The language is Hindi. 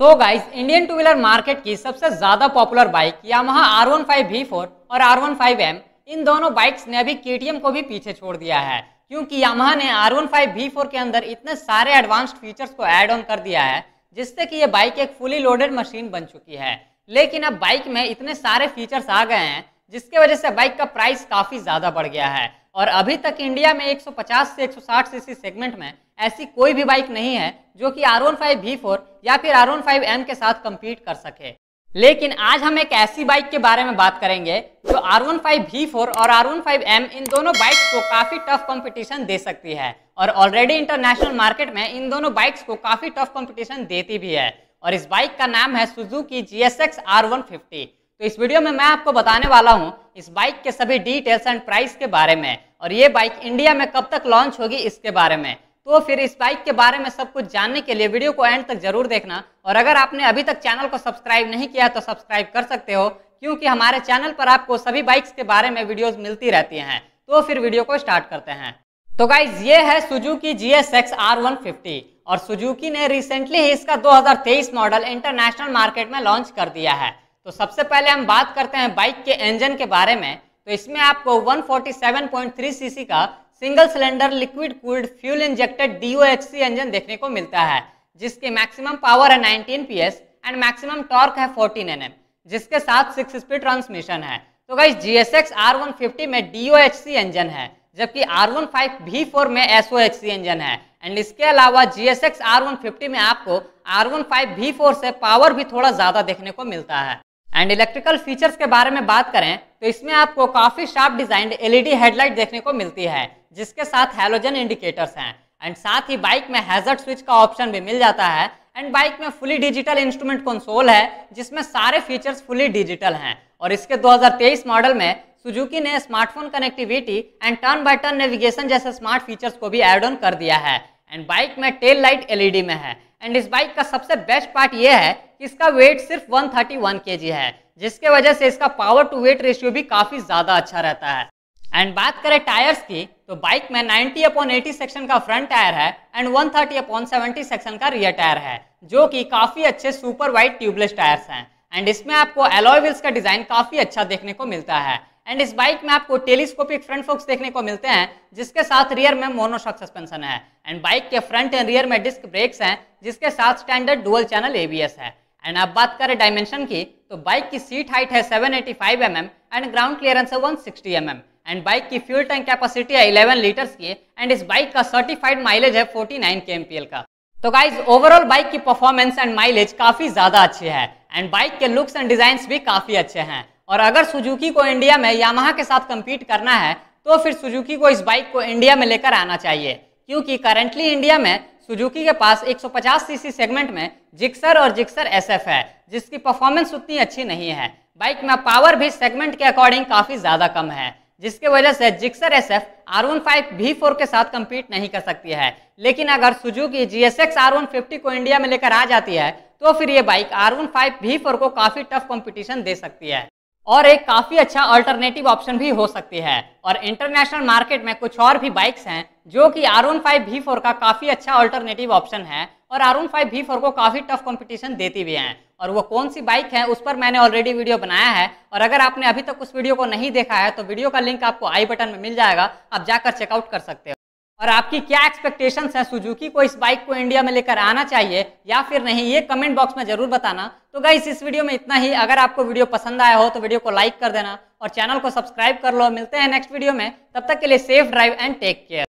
सो guys Indian two wheeler market की सबसे ज्यादा popular bike Yamaha R one five V four और आर वन फाइव एम इन दोनों बाइक्स ने अभी के को भी पीछे छोड़ दिया है क्योंकि यामाहा ने R one five V four के अंदर इतने सारे एडवांस्ड फीचर्स को ऐड ऑन कर दिया है जिससे कि ये बाइक एक फुली लोडेड मशीन बन चुकी है लेकिन अब बाइक में इतने सारे फीचर्स आ गए हैं जिसके वजह से बाइक का प्राइस काफी ज्यादा बढ़ गया है और अभी तक इंडिया में 150 से 160 सीसी सेगमेंट में ऐसी कोई भी बाइक नहीं है जो कि आर वन या फिर आर वन के साथ कम्पीट कर सके लेकिन आज हम एक ऐसी बाइक के बारे में बात करेंगे जो आर वन और आर वन इन दोनों बाइक्स को काफी टफ कंपटीशन दे सकती है और ऑलरेडी इंटरनेशनल मार्केट में इन दोनों बाइक्स को काफी टफ कंपटीशन देती भी है और इस बाइक का नाम है Suzuki G S X R one fifty तो इस वीडियो में मैं आपको बताने वाला हूँ इस बाइक के सभी डिटेल्स एंड प्राइस के बारे में और ये बाइक इंडिया में कब तक लॉन्च होगी इसके बारे में तो फिर इस बाइक के बारे में सब कुछ जानने के लिए वीडियो को एंड तक जरूर देखना और अगर आपने अभी तक चैनल को सब्सक्राइब नहीं किया तो सब्सक्राइब कर सकते हो क्योंकि हमारे चैनल पर आपको सभी बाइक्स के बारे में वीडियोस मिलती रहती हैं तो फिर वीडियो को स्टार्ट करते हैं तो गाइज ये है सुजुकी जी एस और सुजुकी ने रिसेंटली ही इसका दो मॉडल इंटरनेशनल मार्केट में लॉन्च कर दिया है तो सबसे पहले हम बात करते हैं बाइक के इंजन के बारे में तो इसमें आपको 147.3 सीसी का single cylinder liquid cooled fuel injected D engine देखने को मिलता है जिसके मैक्सिमम पावर है 19 पीएस एंड मैक्सिमम टॉर्क है 14 एनएम जिसके साथ सिक्स स्पीड ट्रांसमिशन है तो गाइस जीएसएक्स आर वन में सी इंजन है जबकि आर फोर में सी इंजन है एंड इसके अलावा वन फिफ्टी में आपको आर फोर से पावर भी थोड़ा ज़्यादा देखने को मिलता है एंड इलेक्ट्रिकल फीचर्स के बारे में बात करें तो इसमें आपको काफ़ी शार्प डिजाइंड एलईडी हेडलाइट देखने को मिलती है जिसके साथ हेलोजन इंडिकेटर्स हैं एंड साथ ही बाइक में हैजर्ड स्विच का ऑप्शन भी मिल जाता है एंड बाइक में फुली डिजिटल इंस्ट्रूमेंट कंसोल है जिसमें सारे फीचर्स फुली डिजिटल हैं और इसके 2023 मॉडल में सुजुकी ने smartphone connectivity and turn by turn navigation जैसे स्मार्ट फीचर्स को भी एड ऑन कर दिया है एंड बाइक में टेल लाइट एलईडी में है एंड इस बाइक का सबसे बेस्ट पार्ट यह है कि इसका वेट सिर्फ 131 थर्टी है जिसके वजह से इसका पावर टू वेट रेशियो भी काफ़ी ज़्यादा अच्छा रहता है एंड बात करें टायर्स की तो बाइक में 90 अपॉन 80 सेक्शन का फ्रंट टायर है एंड 130 अपॉन 70 सेक्शन का रियर टायर है जो कि काफी अच्छे सुपर वाइट ट्यूबलेस टायर्स हैं एंड इसमें आपको एलॉय व्हील्स का डिजाइन काफी अच्छा देखने को मिलता है एंड इस बाइक में आपको टेलीस्कोपिक फ्रंट फोक्स देखने को मिलते हैं जिसके साथ रियर में मोनोशॉक सस्पेंशन है एंड बाइक के फ्रंट एंड रियर में डिस्क ब्रेक्स हैं जिसके साथ स्टैंडर्ड डुअल चैनल एबीएस है एंड आप बात करें डायमेंशन की तो बाइक की सीट हाइट है 785 eighty mm and ground clearance है 160 सिक्सटी mm. एंड बाइक की फ्यूल टैंक कैपेसिटी है 11 लीटर्स की एंड इस बाइक का सर्टिफाइड माइलेज है 49 के का तो गाइज ओवरऑल बाइक की परफॉर्मेंस एंड माइलेज काफी ज्यादा अच्छी है एंड बाइक के लुक्स एंड डिजाइन भी काफी अच्छे हैं और अगर सुजुकी को इंडिया में यामाहा के साथ कम्पीट करना है तो फिर सुजुकी को इस बाइक को इंडिया में लेकर आना चाहिए क्योंकि करेंटली इंडिया में सुजुकी के पास 150 सीसी सेगमेंट में जिक्सर और जिक्सर एसएफ है जिसकी परफॉर्मेंस उतनी अच्छी नहीं है बाइक में पावर भी सेगमेंट के अकॉर्डिंग काफ़ी ज़्यादा कम है जिसके वजह से Gixxer S F R one five V four के साथ कम्पीट नहीं कर सकती है लेकिन अगर Suzuki G S X R one fifty को इंडिया में लेकर आ जाती है तो फिर ये bike R one five V four को काफ़ी टफ कंपटीशन दे सकती है और एक काफ़ी अच्छा अल्टरनेटिव ऑप्शन भी हो सकती है और इंटरनेशनल मार्केट में कुछ और भी बाइक्स हैं जो कि R one five V four का काफ़ी अच्छा अल्टरनेटिव ऑप्शन है और R one five V four को काफ़ी टफ कंपटीशन देती भी हैं और वो कौन सी बाइक है उस पर मैंने ऑलरेडी वीडियो बनाया है और अगर आपने अभी तक उस वीडियो को नहीं देखा है तो वीडियो का लिंक आपको आई बटन में मिल जाएगा आप जाकर चेकआउट कर सकते हो और आपकी क्या एक्सपेक्टेशंस है सुजुकी को इस बाइक को इंडिया में लेकर आना चाहिए या फिर नहीं ये कमेंट बॉक्स में जरूर बताना तो गाइस इस वीडियो में इतना ही अगर आपको वीडियो पसंद आया हो तो वीडियो को लाइक कर देना और चैनल को सब्सक्राइब कर लो मिलते हैं नेक्स्ट वीडियो में तब तक के लिए safe drive and take care